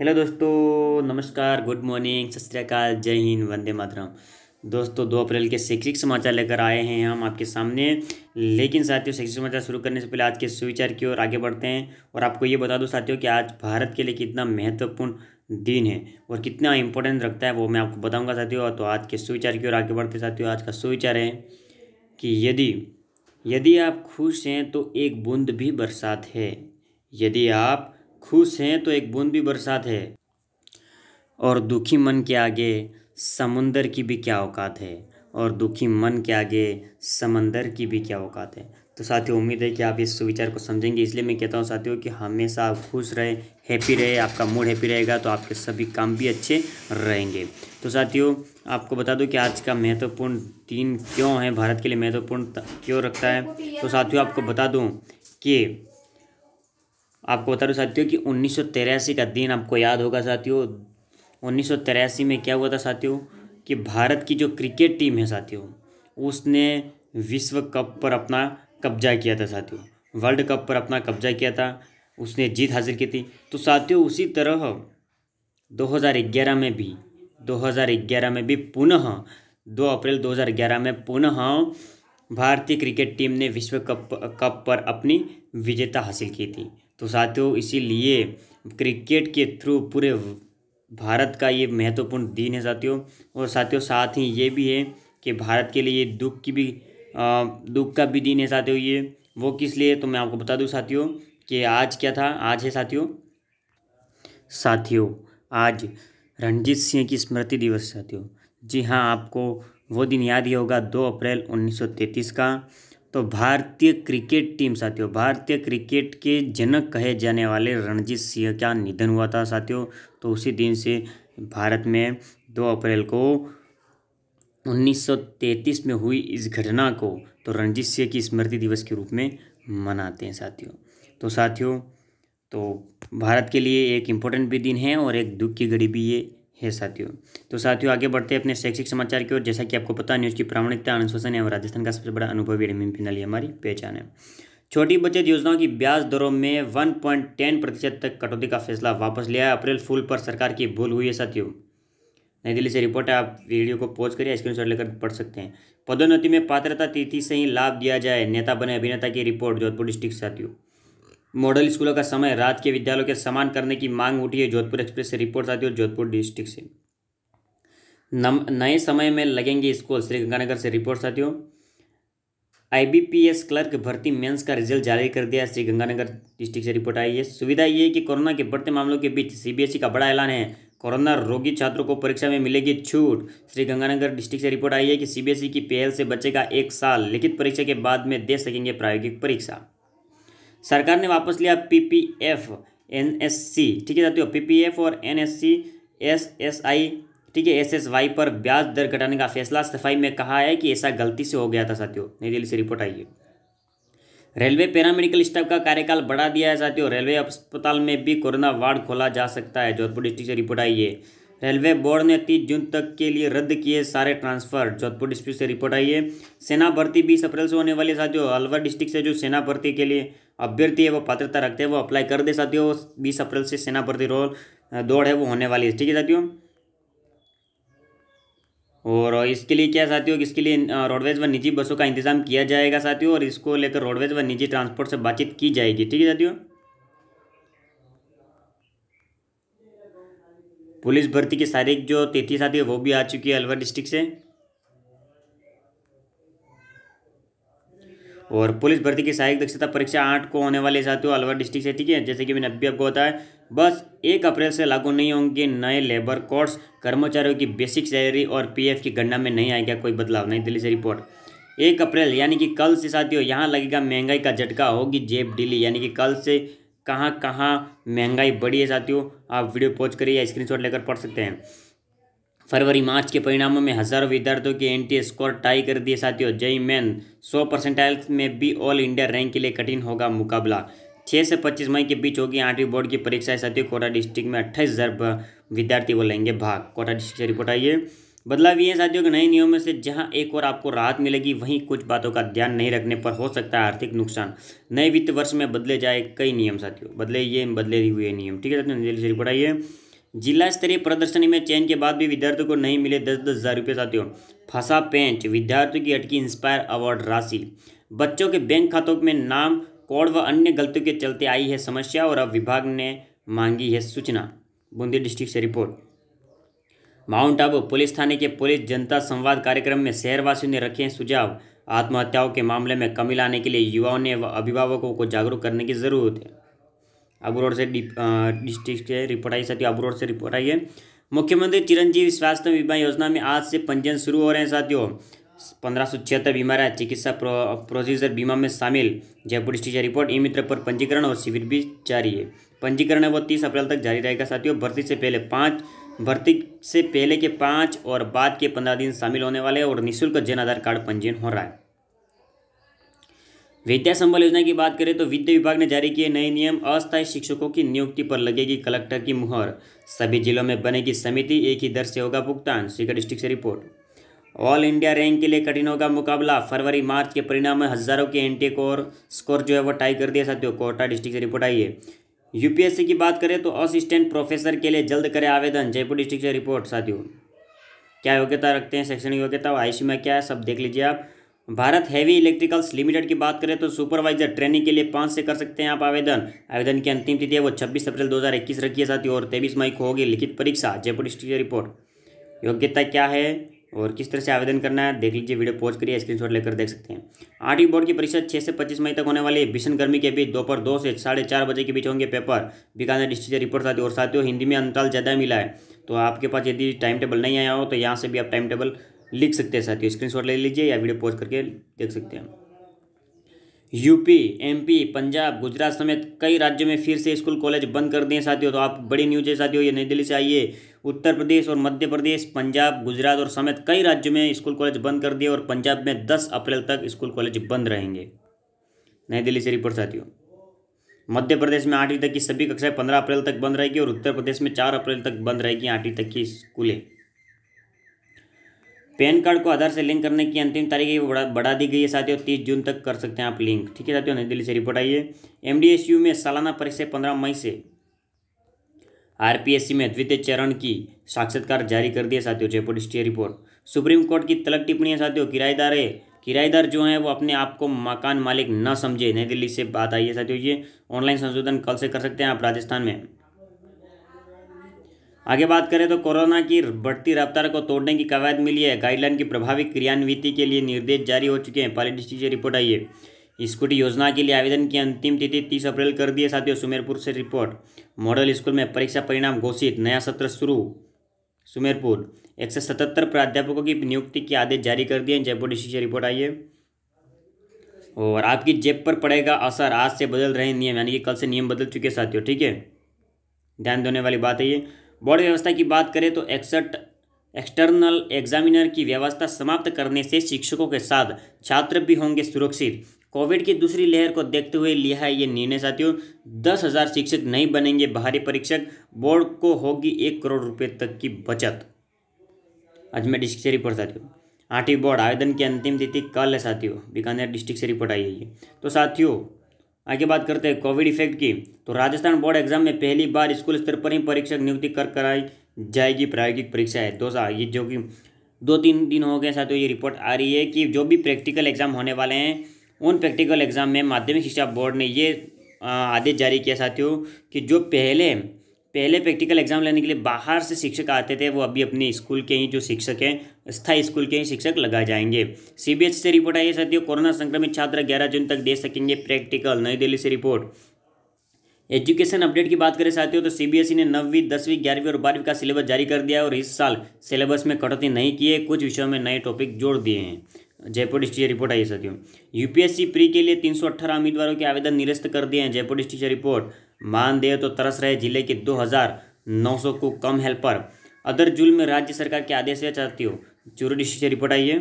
hello दोस्तों नमस्कार good morning सत श्रीकाल जय हिंद वंदे मातरम दोस्तों दो अप्रैल के शैक्षिक समाचार लेकर आए हैं हम आपके सामने लेकिन साथियों शैक्षिक समाचार शुरू करने से पहले आज के सुविचार की ओर आगे बढ़ते हैं और आपको ये बता दूं साथियों कि आज भारत के लिए कितना महत्वपूर्ण दिन है और कितना इंपॉर्टेंट रखता है वो मैं आपको बताऊँगा साथियों तो आज के सुविचार की ओर आगे बढ़ते साथियों आज का सुविचार है कि यदि यदि आप खुश हैं तो एक बूंद भी बरसात है यदि आप खुश हैं तो एक बूंद भी बरसात है और दुखी मन के आगे समुंदर की भी क्या औकात है और दुखी मन के आगे समंदर की भी क्या औकात है तो साथियों उम्मीद है कि आप इस सुविचार को समझेंगे इसलिए मैं कहता हूँ साथियों कि हमेशा आप खुश रहे हैप्पी रहे आपका मूड हैप्पी रहेगा तो आपके सभी काम भी अच्छे रहेंगे तो साथियों आपको बता दूं कि आज का महत्वपूर्ण दिन क्यों है भारत के लिए महत्वपूर्ण क्यों रखता है तो साथियों आपको बता दूँ कि आपको बता दूँ साथियों कि उन्नीस का दिन आपको याद होगा साथियों उन्नीस में क्या हुआ था साथियों कि भारत की जो क्रिकेट टीम है साथियों उसने विश्व कप पर अपना कब्जा किया था साथियों वर्ल्ड कप पर अपना कब्जा किया था उसने जीत हासिल की थी तो साथियों उसी तरह 2011 में भी 2011 में भी पुनः 2 अप्रैल 2011 में पुनः भारतीय क्रिकेट टीम ने विश्व कप कप पर अपनी विजेता हासिल की थी तो साथियों इसीलिए क्रिकेट के थ्रू पूरे भारत का ये महत्वपूर्ण दिन है साथियों और साथियों साथ ही ये भी है कि भारत के लिए दुख की भी आ, दुख का भी दिन है साथियों ये वो किस लिए तो मैं आपको बता दूं साथियों कि आज क्या था आज है साथियों साथियों आज रणजीत सिंह की स्मृति दिवस साथियों जी हाँ आपको वो दिन याद ही होगा दो अप्रैल 1933 का तो भारतीय क्रिकेट टीम साथियों भारतीय क्रिकेट के जनक कहे जाने वाले रणजीत सिंह का निधन हुआ था साथियों तो उसी दिन से भारत में दो अप्रैल को 1933 में हुई इस घटना को तो रणजीत सिंह की स्मृति दिवस के रूप में मनाते हैं साथियों तो साथियों तो भारत के लिए एक इम्पोर्टेंट भी दिन है और एक दुख की घड़ी भी ये है साथियों तो साथियों आगे बढ़ते हैं अपने शैक्षिक समाचार की ओर जैसा कि आपको पता न्यूज़ की प्रामाणिकता अनुशासन है और राजस्थान का सबसे बड़ा अनुभवी एडमिन प्रणाली हमारी पहचान है छोटी बचत योजनाओं की ब्याज दरों में वन पॉइंट टेन प्रतिशत तक कटौती का फैसला वापस लिया है अप्रैल फूल पर सरकार की भूल हुई है साथियों नई दिल्ली से रिपोर्ट है आप वीडियो को पोज करिए स्क्रीन शॉट लेकर पढ़ सकते हैं पदोन्नति में पात्रता तिथि से ही लाभ दिया जाए नेता बने अभिनेता की रिपोर्ट जोधपुर डिस्ट्रिक्ट साथियों मॉडल स्कूलों का समय राज्य के विद्यालयों के समान करने की मांग उठी है जोधपुर एक्सप्रेस से रिपोर्ट आती है जोधपुर डिस्ट्रिक्ट से नए समय में लगेंगे स्कूल श्री गंगानगर से रिपोर्ट साथियों आईबीपीएस क्लर्क भर्ती मेंस का रिजल्ट जारी कर दिया श्री गंगानगर डिस्ट्रिक्ट से रिपोर्ट आई है सुविधा ये है कि कोरोना के बढ़ते मामलों के बीच सीबीएसई का बड़ा ऐलान है कोरोना रोगी छात्रों को परीक्षा में मिलेगी छूट श्री गंगानगर डिस्ट्रिक्ट से रिपोर्ट आई है कि सीबीएसई की पहल से बचेगा एक साल लिखित परीक्षा के बाद में दे सकेंगे प्रायोगिक परीक्षा सरकार ने वापस लिया पीपीएफ एनएससी ठीक है साथियों पीपीएफ और एनएससी एसएसआई ठीक है एसएसवाई पर ब्याज दर घटाने का फैसला सफाई में कहा है कि ऐसा गलती से हो गया था साथियों नई दिल्ली से रिपोर्ट आई है रेलवे पैरामेडिकल स्टाफ का कार्यकाल बढ़ा दिया है साथियों रेलवे अस्पताल में भी कोरोना वार्ड खोला जा सकता है जोधपुर डिस्ट्रिक्ट से रिपोर्ट आई है रेलवे बोर्ड ने तीस जून तक के लिए रद्द किए सारे ट्रांसफर जोधपुर डिस्ट्रिक्ट से रिपोर्ट आई है सेना भर्ती बीस अप्रैल से होने वाली साथियों अलवर डिस्ट्रिक्ट से जो सेना भर्ती के लिए अभ्यर्थी है वो पात्रता रखते हैं वो अप्लाई कर दे साथियों बीस अप्रैल से सेना भर्ती रोल दौड़ है वो होने वाली है ठीक है साथियों और इसके लिए क्या साथियों इसके लिए रोडवेज व निजी बसों का इंतजाम किया जाएगा साथियों और इसको लेकर रोडवेज व निजी ट्रांसपोर्ट से बातचीत की जाएगी ठीक है साथियों पुलिस भर्ती की तारीख जो तिथि साथी है वो भी आ चुकी है अलवर डिस्ट्रिक्ट से और पुलिस भर्ती की सहायक दक्षता परीक्षा आठ को होने वाले साथियों अलवर डिस्ट्रिक्ट से ठीक है जैसे कि मैंने अभी आपको बताया बस एक अप्रैल से लागू नहीं होंगे नए लेबर कोर्स कर्मचारियों की बेसिक सैलरी और पीएफ की गणना में नहीं आएगा कोई बदलाव नई दिल्ली से रिपोर्ट एक अप्रैल यानी कि कल से साथियों यहाँ लगेगा महंगाई का झटका होगी जेब डीली यानी कि कल से कहाँ कहाँ महंगाई बढ़ी है साथियों आप वीडियो पॉज करिए या स्क्रीनशॉट लेकर पढ़ सकते हैं फरवरी मार्च के परिणामों में हजारों विद्यार्थियों के एनटी स्कोर टाई कर दिए साथियों जय मैन सौ परसेंटाइल में भी ऑल इंडिया रैंक के लिए कठिन होगा मुकाबला छः से पच्चीस मई के बीच होगी आठवीं बोर्ड की परीक्षाएं साथियों कोटा डिस्ट्रिक्ट में अट्ठाईस हज़ार विद्यार्थी वो लेंगे भाग कोटा डिस्ट्रिक्ट से रिपोर्ट आई है बदलाव ये है साथियों के नए नियमों से जहां एक और आपको राहत मिलेगी वहीं कुछ बातों का ध्यान नहीं रखने पर हो सकता है आर्थिक नुकसान नए वित्त वर्ष में बदले जाए कई नियम साथियों बदले ये बदले हुए नियम ठीक है साथियों जल्दी से रिपोर्ट आइए जिला स्तरीय प्रदर्शनी में चयन के बाद भी विद्यार्थियों को नहीं मिले दस दस हज़ार रुपये साथियों फंसा पेंच विद्यार्थियों की अटकी इंस्पायर अवार्ड राशि बच्चों के बैंक खातों में नाम कोड व अन्य गलतियों के चलते आई है समस्या और अब विभाग ने मांगी है सूचना बूंदी डिस्ट्रिक्ट से रिपोर्ट माउंट आबू पुलिस थाने के पुलिस जनता संवाद कार्यक्रम में शहरवासियों ने रखे हैं सुझाव आत्महत्याओं के मामले में कमी लाने के लिए युवाओं ने व अभिभावकों को जागरूक करने की जरूरत है अब्रोडचे डिप आई साथियों अब्रोड से रिपोर्ट आई है मुख्यमंत्री चिरंजीवी स्वास्थ्य बीमा योजना में आज से पंजीयन शुरू हो रहे हैं साथियों पंद्रह सौ छिहत्तर है चिकित्सा प्रो, प्रोसीजर बीमा में शामिल Jaipur district report e Mitra पर पंजीकरण और शिविर भी जारी है पंजीकरण वो तीस अप्रैल तक जारी रहेगा साथियों भर्ती से पहले पाँच भर्ती से पहले के पाँच और बाद के पंद्रह दिन शामिल होने वाले और निःशुल्क जन आधार कार्ड पंजीयन हो रहा है विद्या संबल योजना की बात करें तो विद्या विभाग ने जारी किए नए नियम अस्थायी शिक्षकों की नियुक्ति पर लगेगी कलेक्टर की मुहर सभी जिलों में बनेगी समिति एक ही दर से होगा भुगतान सीकर डिस्ट्रिक्ट से रिपोर्ट ऑल इंडिया रैंक के लिए कठिन होगा मुकाबला फरवरी मार्च के परिणाम में हज़ारों के एंटी कोर स्कोर जो है वो टाई कर दिया साथियों कोटा डिस्ट्रिक्ट से रिपोर्ट आई है यूपीएससी की बात करें तो असिस्टेंट प्रोफेसर के लिए जल्द करें आवेदन जयपुर डिस्ट्रिक्ट से रिपोर्ट साथियों क्या योग्यता रखते हैं शैक्षणिक योग्यता सी में क्या है सब देख लीजिए आप भारत हैवी इलेक्ट्रिकल्स लिमिटेड की बात करें तो सुपरवाइजर ट्रेनिंग के लिए पाँच से कर सकते हैं आप आवेदन आवेदन की अंतिम तिथि है वो 26 अप्रैल 2021 रखी है साथी और 23 मई को होगी लिखित परीक्षा जयपुर स्टील रिपोर्ट योग्यता क्या है और किस तरह से आवेदन करना है देख लीजिए वीडियो पॉज करिए स्क्रीनशॉट लेकर देख सकते हैं आठवीं बोर्ड की परीक्षा छः से पच्चीस मई तक होने वाली है भीषण गर्मी के बीच दोपहर दो से साढ़े चार बजे के बीच होंगे पेपर बीकानेर डिस्ट्रिक्ट रिपोर्ट साथी और साथियों हिंदी में अंतराल ज़्यादा मिला है तो आपके पास यदि टाइम टेबल नहीं आया हो तो यहाँ से भी आप टाइम टेबल लिख सकते हैं साथियों स्क्रीनशॉट ले लीजिए या वीडियो पॉज करके देख सकते हैं यूपी एमपी पंजाब गुजरात समेत कई राज्यों में फिर से स्कूल कॉलेज बंद कर दिए साथियों तो आप बड़ी न्यूज है साथियों ये नई दिल्ली से आइए उत्तर प्रदेश और मध्य प्रदेश पंजाब गुजरात और समेत कई राज्यों में स्कूल कॉलेज बंद कर दिए और पंजाब में दस अप्रैल तक स्कूल कॉलेज बंद रहेंगे नई दिल्ली से रिपोर्ट साथियों मध्य प्रदेश में आठवीं तक की सभी कक्षाएं पंद्रह अप्रैल तक बंद रहेगी और उत्तर प्रदेश में चार अप्रैल तक बंद रहेगी आठवीं तक की स्कूलें पैन कार्ड को आधार से लिंक करने की अंतिम तारीख बढ़ा बढ़ा दी गई है साथियों तीस जून तक कर सकते हैं आप लिंक ठीक है साथियों नई दिल्ली से रिपोर्ट आई है यू में सालाना परीक्षा पंद्रह मई से सी में द्वितीय चरण की साक्षात्कार जारी कर दिए साथियों Jaipur stay report supreme court की तलक टिप्पणी है साथियों किराएदार है किराएदार जो है वो अपने आप को मकान मालिक न समझे नई दिल्ली से बात आई है साथियों ये ऑनलाइन संशोधन कल से कर सकते हैं आप राजस्थान में आगे बात करें तो कोरोना की बढ़ती रफ्तार को तोड़ने की कवायद मिली है गाइडलाइन की प्रभावी क्रियान्विति के लिए निर्देश जारी हो चुके हैं पाली डिस्ट्रिक्ट से रिपोर्ट आई है स्कूटी योजना के लिए आवेदन की अंतिम तिथि तीस अप्रैल कर दी है साथियों सुमेरपुर से रिपोर्ट मॉडल स्कूल में परीक्षा परिणाम घोषित नया सत्र शुरू सुमेरपुर एक सौ सतहत्तर प्राध्यापकों की नियुक्ति के आदेश जारी कर दिए जयपुर डिस्ट्रिक्ट से रिपोर्ट आई है और आपकी जेब पर पड़ेगा असर आज से बदल रहे नियम यानी कि कल से नियम बदल चुके साथियों ठीक है ध्यान देने वाली बात है ये बोर्ड व्यवस्था की बात करें तो एक्सट एक्सटर्नल एग्जामिनर की व्यवस्था समाप्त करने से शिक्षकों के साथ छात्र भी होंगे सुरक्षित कोविड की दूसरी लहर को देखते हुए लिया है ये निर्णय साथियों दस हज़ार शिक्षक नहीं बनेंगे बाहरी परीक्षक बोर्ड को होगी एक करोड़ रुपए तक की बचत अजमेर डिस्ट्रिक्ट से रिपोर्ट साथियों आठवीं बोर्ड आवेदन की अंतिम तिथि कल है साथियों बीकानेर डिस्ट्रिक्ट से रिपोर्ट आई है ये तो साथियों आगे बात करते हैं कोविड इफेक्ट की तो राजस्थान बोर्ड एग्जाम में पहली बार स्कूल स्तर पर ही परीक्षक नियुक्ति कर कराई जाएगी प्रायोगिक परीक्षा है दो तो ये जो कि दो तीन दिन हो गए साथियों ये रिपोर्ट आ रही है कि जो भी प्रैक्टिकल एग्जाम होने वाले हैं उन प्रैक्टिकल एग्जाम में माध्यमिक शिक्षा बोर्ड ने ये आदेश जारी किया साथियों कि जो पहले पहले प्रैक्टिकल एग्जाम लेने के लिए बाहर से शिक्षक आते थे वो अभी अपने स्कूल के ही जो शिक्षक हैं स्थायी स्कूल के ही शिक्षक लगाए जाएंगे सीबीएसई से रिपोर्ट आई है साथियों कोरोना संक्रमित छात्र 11 जून तक दे सकेंगे प्रैक्टिकल नई दिल्ली से रिपोर्ट एजुकेशन अपडेट की बात करें साथियों तो सीबीएसई ने नवीं दसवीं ग्यारहवीं और बारहवीं का सिलेबस जारी कर दिया और इस साल सिलेबस में कटौती नहीं की है कुछ विषयों में नए टॉपिक जोड़ दिए हैं जयपुर डिस्ट्रिक्ट रिपोर्ट आई है साथियों यूपीएससी प्री के लिए तीन सौ अट्ठारह उम्मीदवारों के आवेदन निरस्त कर दिए हैं जयपुर डिस्ट्रिक्ट रिपोर्ट मानदेय तो तरस रहे जिले के दो हज़ार नौ सौ को कम हेल्पर अदर जुल में राज्य सरकार के आदेश से चाहती हो चूरडीसी से रिपोर्ट आई है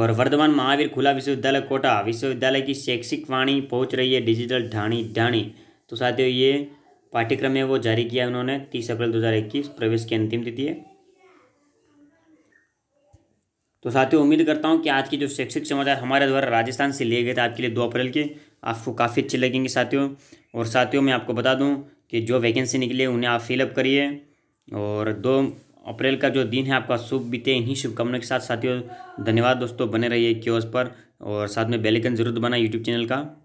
और वर्धमान महावीर खुला विश्वविद्यालय कोटा विश्वविद्यालय की शैक्षिक वाणी पहुंच रही है डिजिटल ढाणी ढाणी तो साथियों ये पाठ्यक्रम है वो जारी किया उन्होंने तीस अप्रैल दो प्रवेश की अंतिम तिथि है तो साथियों उम्मीद करता हूँ कि आज की जो शैक्षिक समाचार हमारे द्वारा राजस्थान से लिए गए थे आपके लिए दो अप्रैल के आपको काफ़ी अच्छे लगेंगे साथियों और साथियों मैं आपको बता दूँ कि जो वैकेंसी निकली उन्हें आप फिलअप करिए और दो अप्रैल का जो दिन है आपका शुभ बीते इन्हीं शुभकामनाओं के साथ साथियों धन्यवाद दोस्तों बने रहिए क्योज पर और साथ में बेल जरूर दबाना यूट्यूब चैनल का